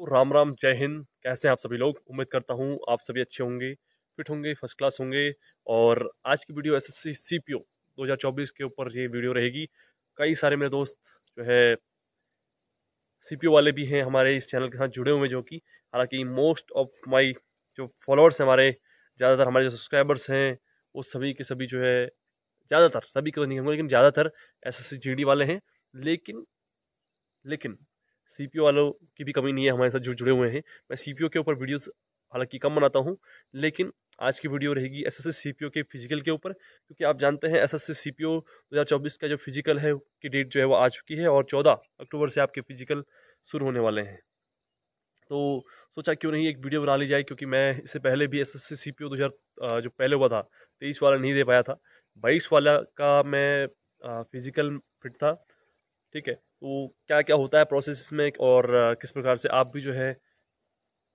तो राम राम जय हिंद कैसे हैं आप सभी लोग उम्मीद करता हूँ आप सभी अच्छे होंगे फिट होंगे फर्स्ट क्लास होंगे और आज की video S S C P O दो हज़ार चौबीस के ऊपर ये वीडियो रहेगी कई सारे मेरे दोस्त जो है सी पी ओ वाले भी हैं हमारे इस चैनल के साथ जुड़े हुए जो कि हालांकि मोस्ट ऑफ माई जो फॉलोअर्स हैं हमारे ज़्यादातर हमारे जो सब्सक्राइबर्स हैं वो सभी के सभी जो है ज़्यादातर सभी को तो नहीं होंगे लेकिन ज़्यादातर S S C G D वाले हैं लेकिन लेकिन सी वालों की भी कमी नहीं है हमारे साथ जो जुड़े हुए हैं मैं सी के ऊपर वीडियोज़ हालांकि कम बनाता हूँ लेकिन आज की वीडियो रहेगी एस एस के फिजिकल के ऊपर क्योंकि आप जानते हैं एस एस सी का जो फिजिकल है की डेट जो है वो आ चुकी है और चौदह अक्टूबर से आपके फिजिकल शुरू होने वाले हैं तो सोचा क्यों नहीं एक वीडियो बना ली जाए क्योंकि मैं इससे पहले भी S S C C P O दो हज़ार जो पहले हुआ था तेईस वाला नहीं दे पाया था बाईस वाला का मैं फिज़िकल फिट था ठीक है तो क्या क्या होता है प्रोसेस में और किस प्रकार से आप भी जो है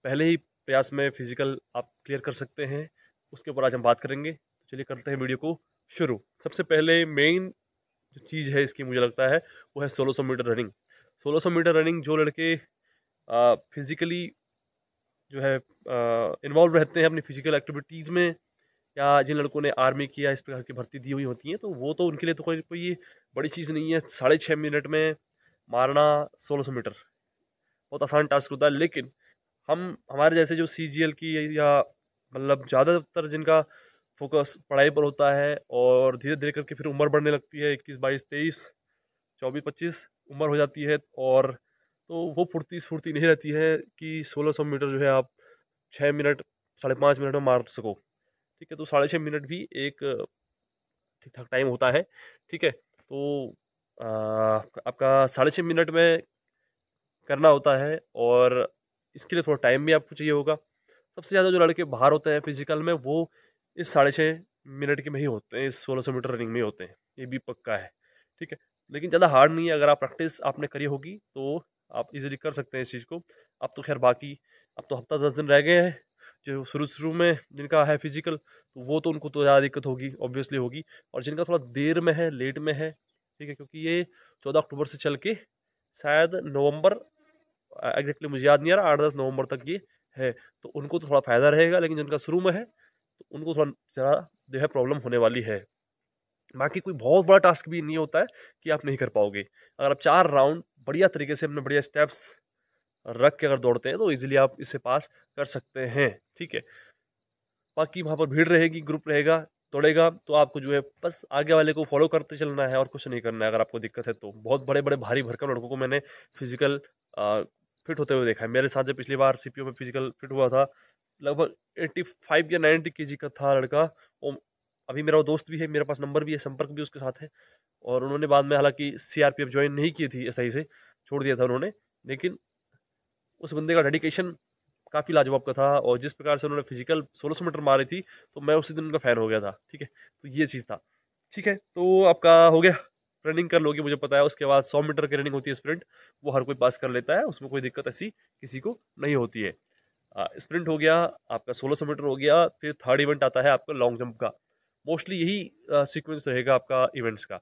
पहले ही प्रयास में फिजिकल आप क्लियर कर सकते हैं उसके ऊपर आज हम बात करेंगे चलिए करते हैं वीडियो को शुरू सबसे पहले मेन जो चीज़ है इसकी मुझे लगता है वो है सोलह सौ मीटर रनिंग सोलह सौ मीटर रनिंग जो लड़के आ, फिजिकली जो है इन्वॉल्व रहते हैं अपनी फिजिकल एक्टिविटीज़ में या जिन लड़कों ने आर्मी की या इस प्रकार की भर्ती दी हुई होती हैं तो वो तो उनके लिए तो कोई कोई बड़ी चीज़ नहीं है साढ़े छः मिनट में मारना सौ मीटर बहुत आसान टास्क होता है लेकिन हम हमारे जैसे जो सी की या मतलब ज़्यादातर जिनका फोकस पढ़ाई पर होता है और धीरे धीरे करके फिर उम्र बढ़ने लगती है इक्कीस बाईस तेईस चौबीस पच्चीस उम्र हो जाती है और तो वो फुर्ती फुर्ती नहीं रहती है कि सोलह सौ मीटर जो है आप छः मिनट साढ़े पाँच मिनट में मार सको ठीक है तो साढ़े छः मिनट भी एक ठीक ठाक टाइम होता है ठीक है तो आपका साढ़े छः मिनट में करना होता है और इसके लिए थोड़ा टाइम भी आपको चाहिए होगा सबसे ज़्यादा जो लड़के बाहर होते हैं फिजिकल में वो इस साढ़े छः मिनट के में ही होते हैं इस सोलह सौ मीटर रनिंग में ही होते हैं ये भी पक्का है ठीक है लेकिन ज़्यादा हार्ड नहीं है अगर आप प्रैक्टिस आपने करी होगी तो आप इजीली कर सकते हैं इस चीज़ को अब तो खैर बाकी अब तो हफ्ता दस दिन रह गए हैं जो शुरू शुरू में जिनका है फिजिकल तो वो तो उनको तो ज़्यादा दिक्कत होगी ऑब्वियसली होगी और जिनका थोड़ा देर में है लेट में है ठीक है क्योंकि ये चौदह अक्टूबर से चल के शायद नवंबर एग्जैक्टली मुझे याद नहीं आ रहा आठ दस नवंबर तक ये है तो उनको तो थोड़ा फ़ायदा रहेगा लेकिन जिनका शुरू में है तो उनको थोड़ा ज़्यादा जो है प्रॉब्लम होने वाली है बाकी कोई बहुत बड़ा टास्क भी नहीं होता है कि आप नहीं कर पाओगे अगर आप चार राउंड बढ़िया तरीके से अपने बढ़िया स्टेप्स रख के अगर दौड़ते हैं तो ईजिली आप इसे पास कर सकते हैं ठीक है बाकी वहाँ पर भीड़ रहेगी ग्रुप रहेगा तोड़ेगा तो आपको जो है बस आगे वाले को फॉलो करते चलना है और कुछ नहीं करना है अगर आपको दिक्कत है तो बहुत बड़े बड़े भारी भरकम लड़कों को मैंने फिजिकल फिट होते हुए देखा है मेरे साथ जब पिछली बार सी में फिजिकल फिट हुआ था लगभग एट्टी फाइव या नाइन्टी के का था लड़का वो अभी मेरा वो दोस्त भी है मेरे पास नंबर भी है संपर्क भी उसके साथ है और उन्होंने बाद में हालांकि सीआरपीएफ ज्वाइन नहीं की थी ऐसा से छोड़ दिया था उन्होंने लेकिन उस बंदे का डेडिकेशन काफ़ी लाजवाब का था और जिस प्रकार से उन्होंने फिजिकल सोलह सौ मीटर मारी थी तो मैं उसी दिन उनका फ़ैन हो गया था ठीक है तो ये चीज़ था ठीक है तो आपका हो गया रनिंग कर लोगे मुझे पता है उसके बाद सौ मीटर की रनिंग होती है स्प्रिंट वो हर कोई पास कर लेता है उसमें कोई दिक्कत ऐसी किसी को नहीं होती है स्प्रिंट हो गया आपका सोलह सौ मीटर हो गया फिर थर्ड इवेंट आता है आपका लॉन्ग जंप का मोस्टली यही सीक्वेंस रहेगा आपका इवेंट्स का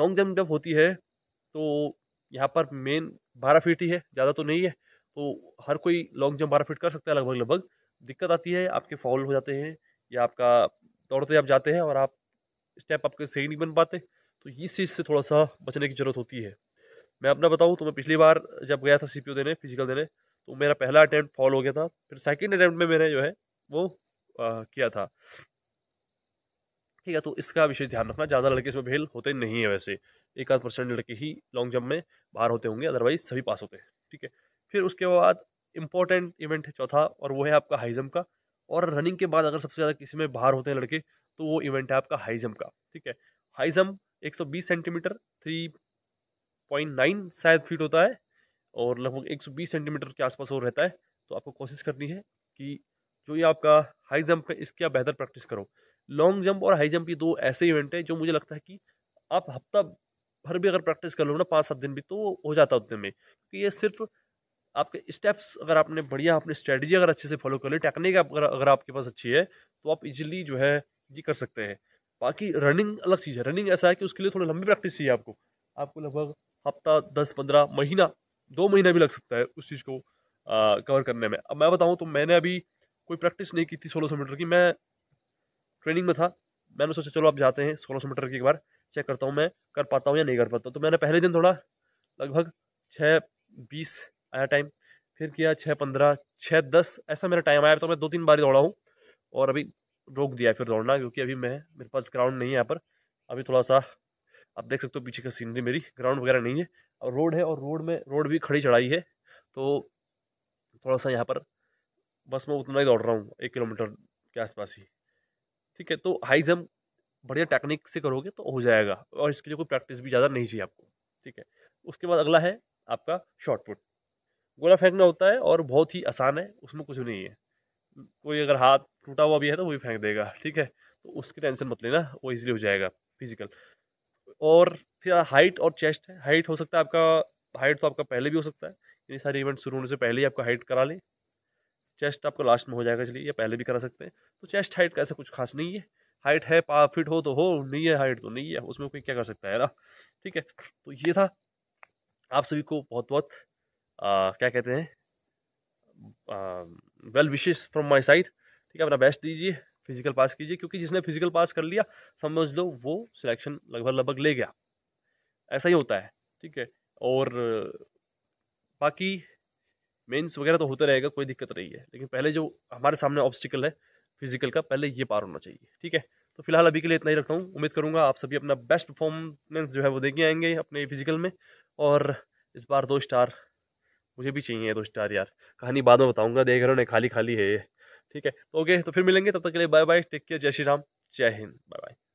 लॉन्ग जंप जब होती है तो यहाँ पर मेन बारह फीट ही है ज़्यादा तो नहीं है तो हर कोई लॉन्ग जंप बारह फिट कर सकता है लगभग लगभग दिक्कत आती है आपके फॉल हो जाते हैं या आपका दौड़ते आप जाते हैं और आप स्टेप आपके सही नहीं बन पाते तो इस चीज़ से थोड़ा सा बचने की ज़रूरत होती है मैं अपना बताऊँ तो मैं पिछली बार जब गया था सी देने फिजिकल देने तो मेरा पहला अटैम्प्ट फॉल हो गया था फिर सेकेंड अटैम्प्ट में मैंने जो है वो आ, किया था ठीक है तो इसका विशेष ध्यान रखना ज़्यादा लड़के इसमें फेल होते नहीं है वैसे एक आध परसेंट लड़के ही लॉन्ग जंप में बाहर होते होंगे अदरवाइज सभी पास होते हैं ठीक है फिर उसके बाद इम्पोर्टेंट इवेंट है चौथा और वो है आपका हाई जम्प का और रनिंग के बाद अगर सबसे ज़्यादा किसी में बाहर होते हैं लड़के तो वो इवेंट है आपका हाई जम्प का ठीक है हाई जंप 120 सेंटीमीटर 3.9 शायद फीट होता है और लगभग 120 सेंटीमीटर के आसपास वो रहता है तो आपको कोशिश करनी है कि जो ये आपका हाई जंप है इसकी आप बेहतर प्रैक्टिस करो लॉन्ग जंप और हाई जंप ये दो ऐसे इवेंट हैं जो मुझे लगता है कि आप हफ्ता भर भी अगर प्रैक्टिस कर लो ना पाँच सात दिन भी तो हो जाता है उतने में क्योंकि ये सिर्फ आपके स्टेप्स अगर आपने बढ़िया अपनी स्ट्रेटजी अगर अच्छे से फॉलो कर ली टेक्निक अगर अगर आपके पास अच्छी है तो आप इजीली जो है ये कर सकते हैं बाकी रनिंग अलग चीज़ है रनिंग ऐसा है कि उसके लिए थोड़ी लंबी प्रैक्टिस चाहिए आपको आपको लगभग हफ्ता दस पंद्रह महीना दो महीना भी लग सकता है उस चीज़ को आ, कवर करने में अब मैं बताऊँ तो मैंने अभी कोई प्रैक्टिस नहीं की थी सोलह सौ मीटर की मैं ट्रेनिंग में था मैंने सोचा चलो आप जाते हैं सोलह सौ मीटर की एक बार चेक करता हूँ मैं कर पाता हूँ या नहीं कर पाता तो मैंने पहले दिन थोड़ा लगभग छः बीस आया टाइम फिर किया छः पंद्रह छः दस ऐसा मेरा टाइम आया तो मैं दो तीन बार दौड़ा हूँ और अभी रोक दिया फिर दौड़ना क्योंकि अभी मैं मेरे पास ग्राउंड नहीं है यहाँ पर अभी थोड़ा सा आप देख सकते हो पीछे का सीनरी मेरी ग्राउंड वगैरह नहीं है और रोड है और रोड में रोड भी खड़ी चढ़ाई है तो थोड़ा सा यहाँ पर बस मैं उतना ही दौड़ रहा हूँ एक किलोमीटर के आसपास ही ठीक है तो हाई जंप बढ़िया टेक्निक से करोगे तो हो जाएगा और इसके लिए कोई प्रैक्टिस भी ज़्यादा नहीं चाहिए आपको ठीक है उसके बाद अगला है आपका शॉर्ट पुट गोला फेंकना होता है और बहुत ही आसान है उसमें कुछ नहीं है कोई अगर हाथ टूटा हुआ भी है तो वो भी फेंक देगा ठीक है तो उसकी टेंशन मत लेना वो इजीली हो जाएगा फिजिकल और फिर हाइट और चेस्ट है हाइट हो सकता है आपका हाइट तो आपका पहले भी हो सकता है ये सारे इवेंट शुरू होने से पहले ही आपका हाइट करा लें चेस्ट आपका लास्ट में हो जाएगा चलिए या पहले भी करा सकते हैं तो चेस्ट हाइट का ऐसा कुछ खास नहीं है हाइट है पा फिट हो तो हो नहीं है हाइट तो नहीं है उसमें कोई क्या कर सकता है ना ठीक है तो ये था आप सभी को बहुत बहुत आ, uh, क्या कहते हैं well wishes from my side ठीक है अपना बेस्ट दीजिए फिजिकल पास कीजिए क्योंकि जिसने फिजिकल पास कर लिया समझ लो वो सिलेक्शन लगभग लगभग ले गया ऐसा ही होता है ठीक है और बाकी मेंस वगैरह तो होता रहेगा कोई दिक्कत नहीं है लेकिन पहले जो हमारे सामने ऑब्स्टिकल है फिजिकल का पहले ये पार होना चाहिए ठीक है तो फिलहाल अभी के लिए इतना ही रखता हूँ उम्मीद करूँगा आप सभी अपना बेस्ट परफॉर्मेंस जो है वो देखे आएंगे अपने फिजिकल में और इस बार दो स्टार मुझे भी चाहिए दो स्टार यार कहानी बाद में बताऊँगा देख रहे हो खाली खाली है ठीक है ओके तो फिर मिलेंगे तब तक के लिए बाय बाय टेक केयर जय श्री राम जय हिंद बाय बाय